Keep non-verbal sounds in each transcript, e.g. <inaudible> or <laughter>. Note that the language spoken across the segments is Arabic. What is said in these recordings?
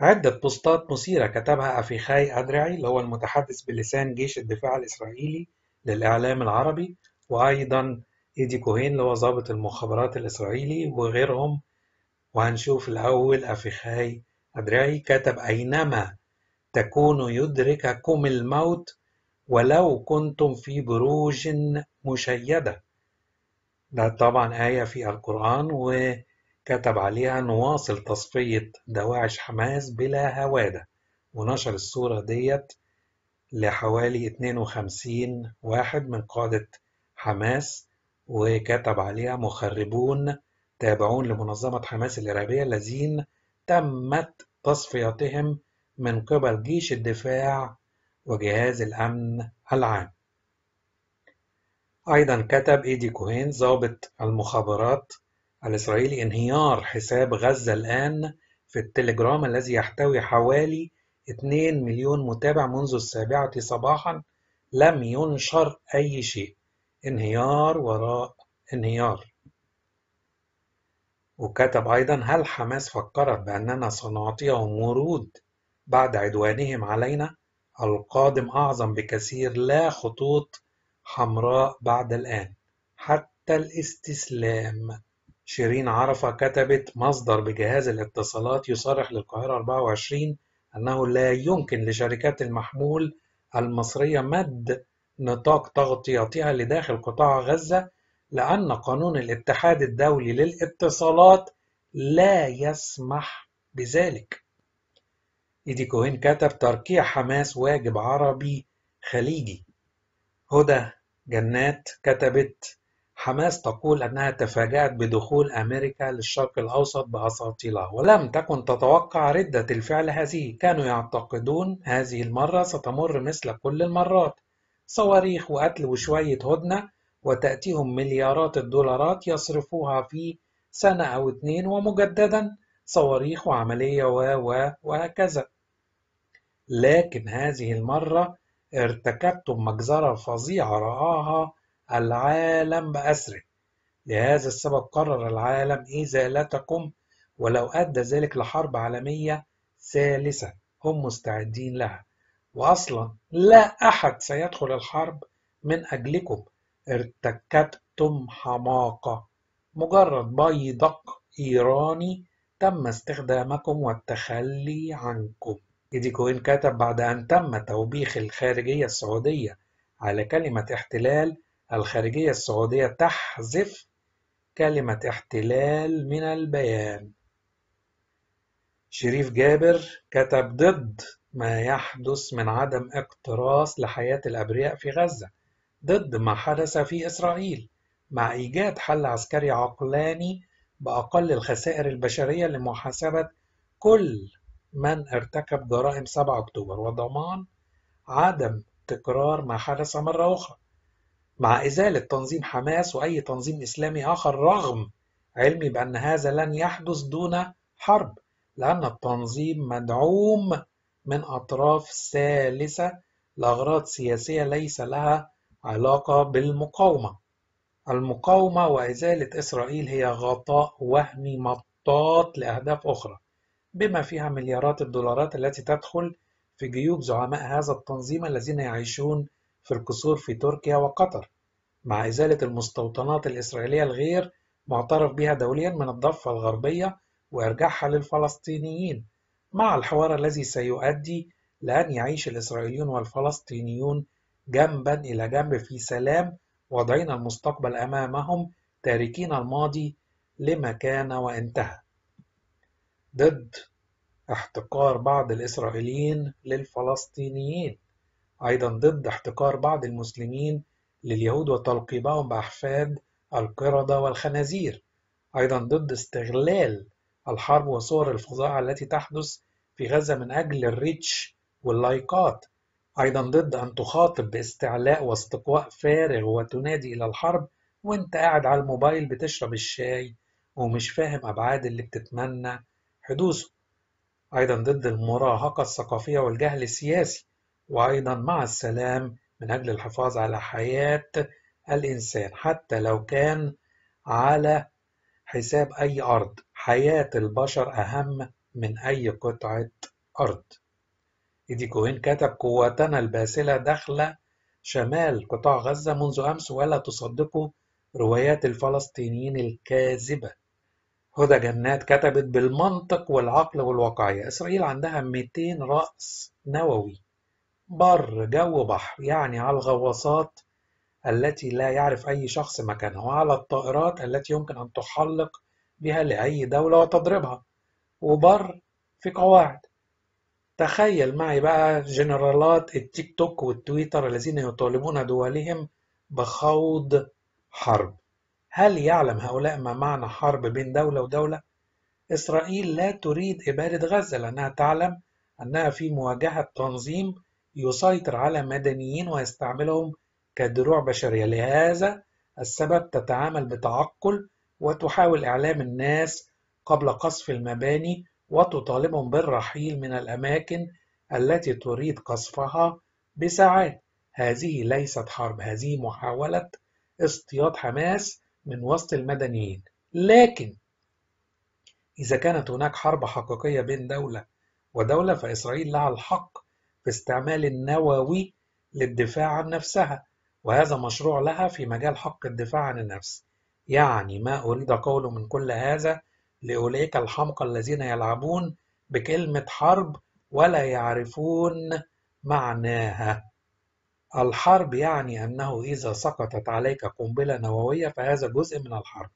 عدة بوستات مثيرة كتبها أفيخاي أدرعي اللي هو المتحدث بلسان جيش الدفاع الإسرائيلي للإعلام العربي وأيضا إيدي كوهين اللي هو ضابط المخابرات الإسرائيلي وغيرهم وهنشوف الأول أفيخاي أدرعي كتب أينما تكون يدرككم الموت ولو كنتم في بروج مشيدة ده طبعا آية في القرآن و كتب عليها نواصل تصفية دواعش حماس بلا هوادة ونشر الصورة ديت لحوالي 52 واحد من قادة حماس وكتب عليها مخربون تابعون لمنظمة حماس الإرهابية الذين تمت تصفيتهم من قبل جيش الدفاع وجهاز الأمن العام أيضا كتب إيدي كوهين ضابط المخابرات الإسرائيلي انهيار حساب غزة الآن في التليجرام الذي يحتوي حوالي 2 مليون متابع منذ السابعة صباحا لم ينشر أي شيء انهيار وراء انهيار وكتب أيضا هل حماس فكرت بأننا سنعطيهم ورود بعد عدوانهم علينا القادم أعظم بكثير لا خطوط حمراء بعد الآن حتى الاستسلام شيرين عرفة كتبت مصدر بجهاز الاتصالات يصرح للقاهرة 24 أنه لا يمكن لشركات المحمول المصرية مد نطاق تغطيتها لداخل قطاع غزة لأن قانون الاتحاد الدولي للاتصالات لا يسمح بذلك إيدي كوهين كتب تركيع حماس واجب عربي خليجي هدى جنات كتبت حماس تقول أنها تفاجأت بدخول أمريكا للشرق الأوسط بأساطيلها ولم تكن تتوقع ردة الفعل هذه كانوا يعتقدون هذه المرة ستمر مثل كل المرات صواريخ وقتل وشوية هدنة وتأتيهم مليارات الدولارات يصرفوها في سنة أو اتنين ومجددا صواريخ وعملية و و وهكذا لكن هذه المرة ارتكبتم مجزرة فظيعة رآها العالم بأسره لهذا السبب قرر العالم إزالتكم ولو أدى ذلك لحرب عالمية ثالثة هم مستعدين لها وأصلا لا أحد سيدخل الحرب من أجلكم ارتكبتم حماقة مجرد بيضق إيراني تم استخدامكم والتخلي عنكم إيدي كوين كتب بعد أن تم توبيخ الخارجية السعودية على كلمة احتلال الخارجية السعودية تحذف كلمة احتلال من البيان شريف جابر كتب ضد ما يحدث من عدم اقتراص لحياة الأبرياء في غزة ضد ما حدث في إسرائيل مع إيجاد حل عسكري عقلاني بأقل الخسائر البشرية لمحاسبة كل من ارتكب جرائم 7 أكتوبر وضمان عدم تكرار ما حدث مرة أخرى مع إزالة تنظيم حماس وأي تنظيم إسلامي آخر رغم علمي بأن هذا لن يحدث دون حرب لأن التنظيم مدعوم من أطراف ثالثة لأغراض سياسية ليس لها علاقة بالمقاومة المقاومة وإزالة إسرائيل هي غطاء وهمي مطاط لأهداف أخرى بما فيها مليارات الدولارات التي تدخل في جيوب زعماء هذا التنظيم الذين يعيشون في القصور في تركيا وقطر مع إزالة المستوطنات الإسرائيلية الغير معترف بها دوليا من الضفة الغربية وإرجاعها للفلسطينيين مع الحوار الذي سيؤدي لأن يعيش الإسرائيليون والفلسطينيون جنبا إلى جنب في سلام واضعين المستقبل أمامهم تاركين الماضي لما كان وانتهى ضد احتقار بعض الإسرائيليين للفلسطينيين أيضا ضد احتقار بعض المسلمين لليهود وتلقيبهم بأحفاد القردة والخنازير أيضا ضد استغلال الحرب وصور الفظاعة التي تحدث في غزة من أجل الريتش واللايكات أيضا ضد أن تخاطب باستعلاء واستقواء فارغ وتنادي إلى الحرب وانت قاعد على الموبايل بتشرب الشاي ومش فاهم أبعاد اللي بتتمنى حدوثه أيضا ضد المراهقة الثقافية والجهل السياسي وأيضا مع السلام من أجل الحفاظ على حياة الإنسان حتى لو كان على حساب أي أرض حياة البشر أهم من أي قطعة أرض إيدي كوهين كتب قوتنا الباسلة داخلة شمال قطاع غزة منذ أمس ولا تصدقوا روايات الفلسطينيين الكاذبة هدى جنات كتبت بالمنطق والعقل والواقعية إسرائيل عندها 200 رأس نووي بر جو بحر يعني على الغواصات التي لا يعرف أي شخص مكانها وعلى الطائرات التي يمكن أن تحلق بها لأي دولة وتضربها وبر في قواعد تخيل معي بقى جنرالات التيك توك والتويتر الذين يطالبون دولهم بخوض حرب هل يعلم هؤلاء ما معنى حرب بين دولة ودولة؟ إسرائيل لا تريد إبادة غزة لأنها تعلم أنها في مواجهة تنظيم يسيطر على مدنيين ويستعملهم كدروع بشرية لهذا السبب تتعامل بتعقل وتحاول إعلام الناس قبل قصف المباني وتطالبهم بالرحيل من الأماكن التي تريد قصفها بساعات هذه ليست حرب هذه محاولة اصطياد حماس من وسط المدنيين لكن إذا كانت هناك حرب حقيقية بين دولة ودولة فإسرائيل لها الحق باستعمال النووي للدفاع عن نفسها وهذا مشروع لها في مجال حق الدفاع عن النفس يعني ما أريد قوله من كل هذا لأولئك الحمقى الذين يلعبون بكلمة حرب ولا يعرفون معناها الحرب يعني أنه إذا سقطت عليك قنبلة نووية فهذا جزء من الحرب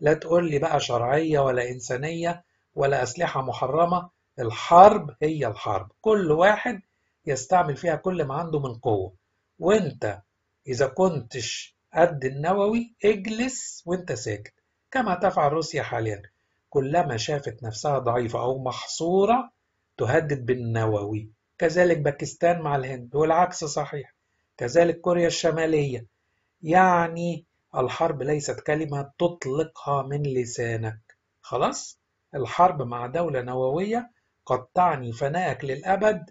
لا تقول لي بقى شرعية ولا إنسانية ولا أسلحة محرمة الحرب هي الحرب كل واحد يستعمل فيها كل ما عنده من قوة وانت إذا كنتش قد النووي اجلس وانت ساكت كما تفعل روسيا حاليا كلما شافت نفسها ضعيفة أو محصورة تهدد بالنووي كذلك باكستان مع الهند والعكس صحيح كذلك كوريا الشمالية يعني الحرب ليست كلمة تطلقها من لسانك خلاص الحرب مع دولة نووية قد تعني فنائك للأبد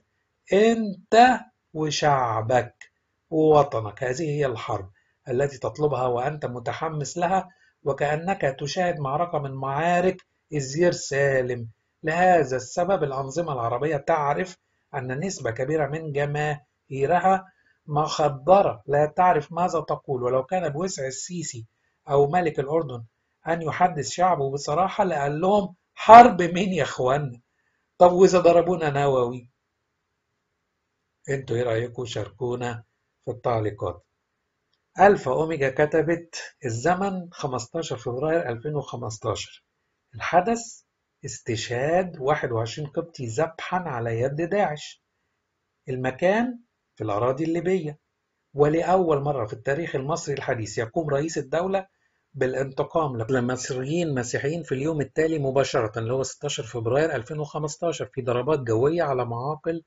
أنت وشعبك ووطنك هذه هي الحرب التي تطلبها وأنت متحمس لها وكأنك تشاهد معركة من معارك الزير سالم لهذا السبب الأنظمة العربية تعرف أن نسبة كبيرة من جماهيرها مخدرة لا تعرف ماذا تقول ولو كان بوسع السيسي أو ملك الأردن أن يحدث شعبه بصراحة لقال لهم حرب مين يا إخوانا طب وإذا ضربونا نووي انتوا ايه رايكم شاركونا في التعليقات الفا اوميجا كتبت الزمن 15 فبراير 2015 الحدث استشهاد 21 قبطي ذبحا على يد داعش المكان في الأراضي الليبية ولأول مرة في التاريخ المصري الحديث يقوم رئيس الدولة بالانتقام لمصريين مسيحيين في اليوم التالي مباشرة اللي هو 16 فبراير 2015 في ضربات جوية على معاقل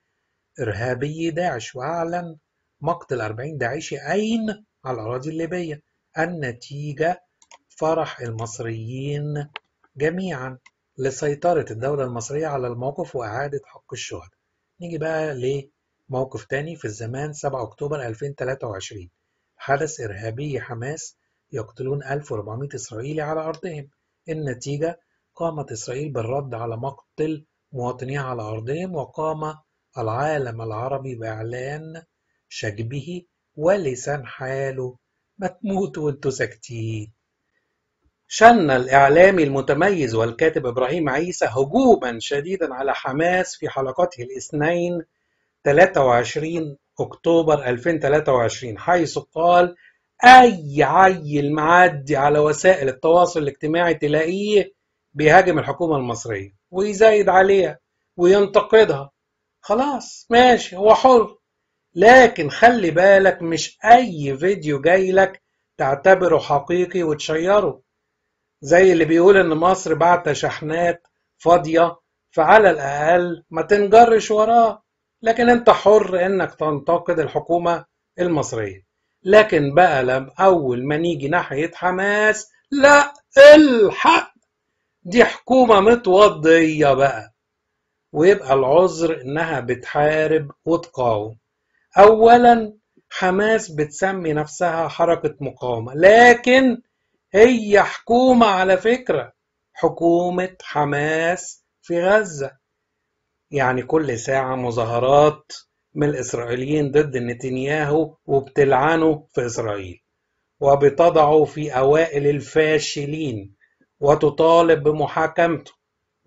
إرهابي داعش وأعلن مقتل 40 داعشي أين على الأراضي الليبية النتيجة فرح المصريين جميعا لسيطرة الدولة المصرية على الموقف وإعادة حق الشهداء نيجي بقى لموقف تاني في الزمان 7 أكتوبر 2023 حدث إرهابي حماس يقتلون 1400 إسرائيلي على أرضهم النتيجة قامت إسرائيل بالرد على مقتل مواطنيها على أرضهم وقام العالم العربي بإعلان شجبه ولسان حاله ما تموتوا وانتوا ساكتين شن الإعلامي المتميز والكاتب إبراهيم عيسى هجوما شديدا على حماس في حلقته الاثنين 23 أكتوبر 2023 حيث قال أي عيل معدي على وسائل التواصل الاجتماعي تلاقيه بيهاجم الحكومة المصرية ويزايد عليها وينتقدها خلاص ماشي هو حر لكن خلي بالك مش أي فيديو جاي لك تعتبره حقيقي وتشيره زي اللي بيقول إن مصر بعت شحنات فاضية فعلى الأقل ما تنجرش وراه لكن أنت حر إنك تنتقد الحكومة المصرية لكن بقى لما أول ما نيجي ناحية حماس لا الحق دي حكومة متوضية بقى ويبقى العذر انها بتحارب وتقاوم اولا حماس بتسمي نفسها حركة مقاومة لكن هي حكومة على فكرة حكومة حماس في غزة يعني كل ساعة مظاهرات من الإسرائيليين ضد نتنياهو وبتلعنه في إسرائيل وبتضعه في أوائل الفاشلين وتطالب بمحاكمته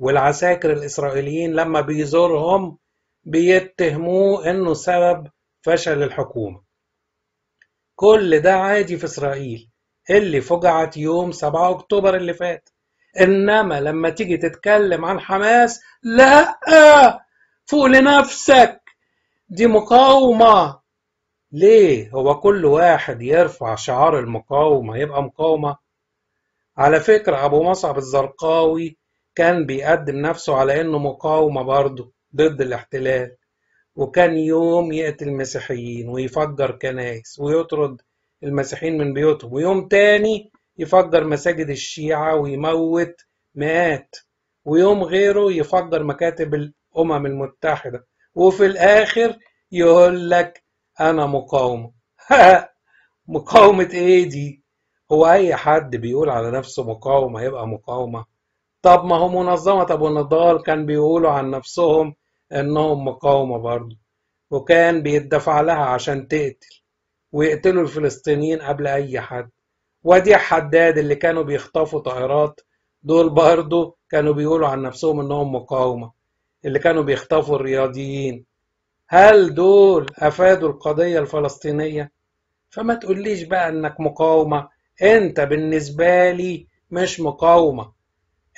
والعساكر الإسرائيليين لما بيزورهم بيتهموه إنه سبب فشل الحكومة كل ده عادي في إسرائيل اللي فجعت يوم 7 أكتوبر اللي فات إنما لما تيجي تتكلم عن حماس لا فوق لنفسك دي مقاومة ليه هو كل واحد يرفع شعار المقاومة يبقى مقاومة على فكرة أبو مصعب الزرقاوي كان بيقدم نفسه على انه مقاومة برضه ضد الاحتلال وكان يوم يقتل المسيحيين ويفجر كنائس ويطرد المسيحيين من بيوتهم ويوم تاني يفجر مساجد الشيعة ويموت مئات ويوم غيره يفجر مكاتب الأمم المتحدة وفي الآخر يقول لك أنا مقاومة <laughs> مقاومة إيه دي؟ هو أي حد بيقول على نفسه مقاومة يبقى مقاومة طب ما هو منظمة أبو النضال كان بيقولوا عن نفسهم إنهم مقاومة برضه وكان بيدفع لها عشان تقتل ويقتلوا الفلسطينيين قبل أي حد وديع حداد اللي كانوا بيخطفوا طائرات دول برضه كانوا بيقولوا عن نفسهم إنهم مقاومة اللي كانوا بيخطفوا الرياضيين هل دول أفادوا القضية الفلسطينية؟ فما تقوليش بقى إنك مقاومة أنت بالنسبة لي مش مقاومة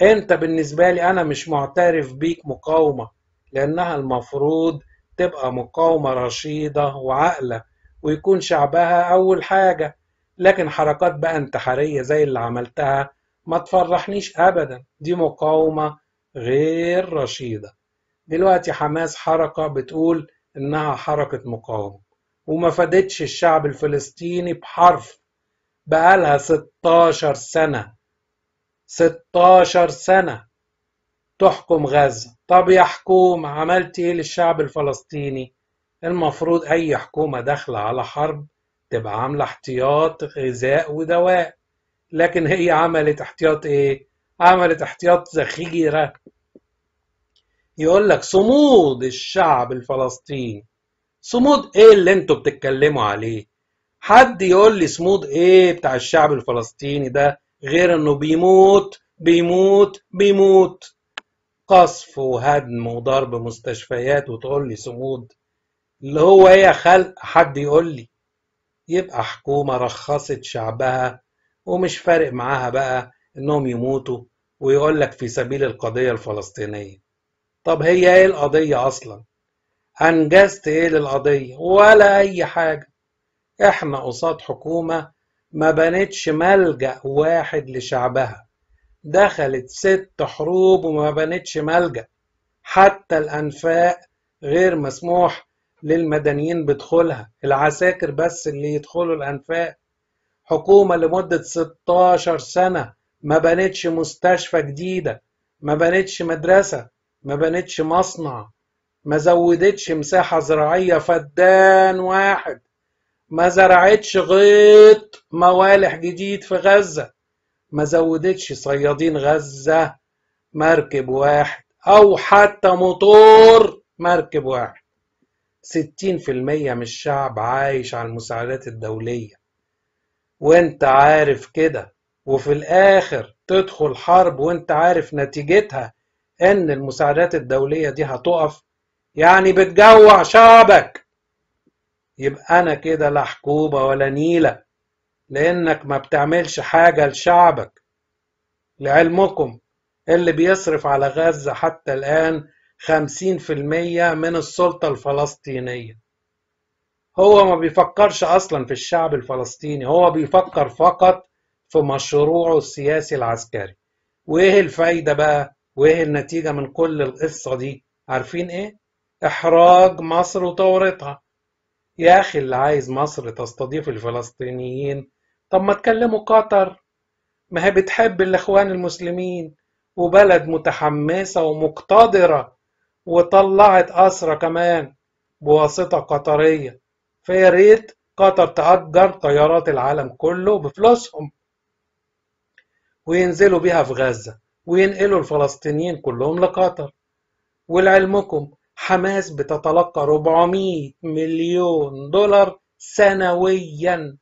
انت بالنسبة لي انا مش معترف بيك مقاومة لانها المفروض تبقى مقاومة رشيدة وعاقلة ويكون شعبها اول حاجة لكن حركات بقى انتحارية زي اللي عملتها ما تفرحنيش ابدا دي مقاومة غير رشيدة دلوقتي حماس حركة بتقول انها حركة مقاومة وما فادتش الشعب الفلسطيني بحرف بقالها 16 سنة 16 سنة تحكم غزة طب يا حكومة عملت ايه للشعب الفلسطيني المفروض اي حكومة داخلة على حرب تبقى عاملة احتياط غذاء ودواء لكن هي عملت احتياط ايه عملت احتياط ذخيرة يقول لك صمود الشعب الفلسطيني صمود ايه اللي انتوا بتتكلموا عليه حد يقول لي صمود ايه بتاع الشعب الفلسطيني ده غير انه بيموت بيموت بيموت قصف وهدم وضرب مستشفيات وتقول لي صمود اللي هو ايه يا خلق حد يقول لي يبقى حكومة رخصت شعبها ومش فارق معاها بقى انهم يموتوا ويقول لك في سبيل القضية الفلسطينية طب هي ايه القضية اصلا انجزت ايه للقضية ولا اي حاجة احنا قصاد حكومة ما بنتش ملجأ واحد لشعبها دخلت ست حروب وما بنتش ملجأ حتى الأنفاق غير مسموح للمدنيين بدخولها العساكر بس اللي يدخلوا الأنفاق حكومة لمدة 16 سنة ما بنتش مستشفى جديدة ما بنتش مدرسة ما بنتش مصنع ما زودتش مساحة زراعية فدان واحد ما زرعتش غيط موالح جديد في غزة ما زودتش صيادين غزة مركب واحد أو حتى موتور مركب واحد ستين في المية من الشعب عايش على المساعدات الدولية وانت عارف كده وفي الآخر تدخل حرب وانت عارف نتيجتها ان المساعدات الدولية دي هتقف يعني بتجوع شعبك يبقى أنا كده لا حكوبة ولا نيلة لأنك ما بتعملش حاجة لشعبك لعلمكم اللي بيصرف على غزة حتى الآن خمسين في المية من السلطة الفلسطينية هو ما بيفكرش أصلا في الشعب الفلسطيني هو بيفكر فقط في مشروعه السياسي العسكري وإيه الفايدة بقى وإيه النتيجة من كل القصة دي عارفين إيه؟ إحراج مصر وثورتها يا أخي اللي عايز مصر تستضيف الفلسطينيين طب ما تكلموا قطر ما هي بتحب الإخوان المسلمين وبلد متحمسة ومقتدرة وطلعت أسرى كمان بواسطة قطرية فيا ريت قطر تأجر طيارات العالم كله بفلوسهم وينزلوا بيها في غزة وينقلوا الفلسطينيين كلهم لقطر ولعلمكم حماس بتتلقى 400 مليون دولار سنويا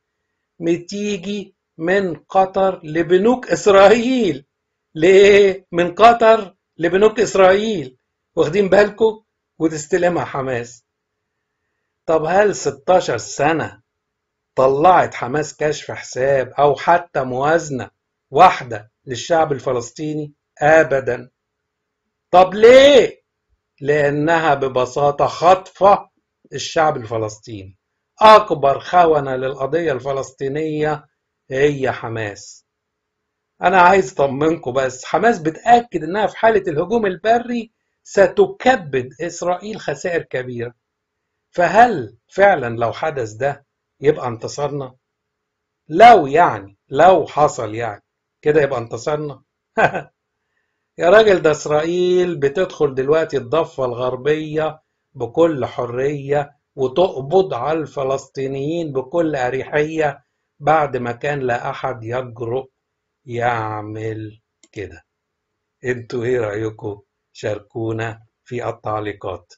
بتيجي من قطر لبنوك إسرائيل ليه؟ من قطر لبنوك إسرائيل واخدين بالكم وتستلمها حماس طب هل 16 سنة طلعت حماس كشف حساب أو حتى موازنة واحدة للشعب الفلسطيني؟ أبدا طب ليه؟ لأنها ببساطة خاطفة الشعب الفلسطيني أكبر خونة للقضية الفلسطينية هي حماس أنا عايز أطمنكم بس حماس بتأكد إنها في حالة الهجوم البري ستكبد إسرائيل خسائر كبيرة فهل فعلا لو حدث ده يبقى انتصرنا؟ لو يعني لو حصل يعني كده يبقى انتصرنا <laughs> يا راجل ده إسرائيل بتدخل دلوقتي الضفة الغربية بكل حرية وتقبض على الفلسطينيين بكل أريحية بعد ما كان لا أحد يجرؤ يعمل كده انتوا ايه رأيكم شاركونا في التعليقات